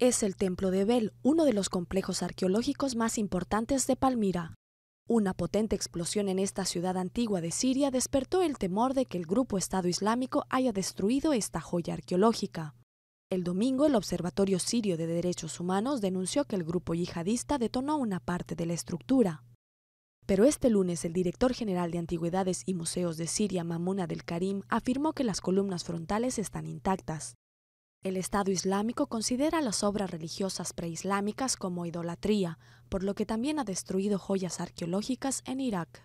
Es el Templo de Bel, uno de los complejos arqueológicos más importantes de Palmira. Una potente explosión en esta ciudad antigua de Siria despertó el temor de que el grupo Estado Islámico haya destruido esta joya arqueológica. El domingo, el Observatorio Sirio de Derechos Humanos denunció que el grupo yihadista detonó una parte de la estructura. Pero este lunes el director general de Antigüedades y Museos de Siria, Mamuna del Karim, afirmó que las columnas frontales están intactas. El Estado Islámico considera las obras religiosas preislámicas como idolatría, por lo que también ha destruido joyas arqueológicas en Irak.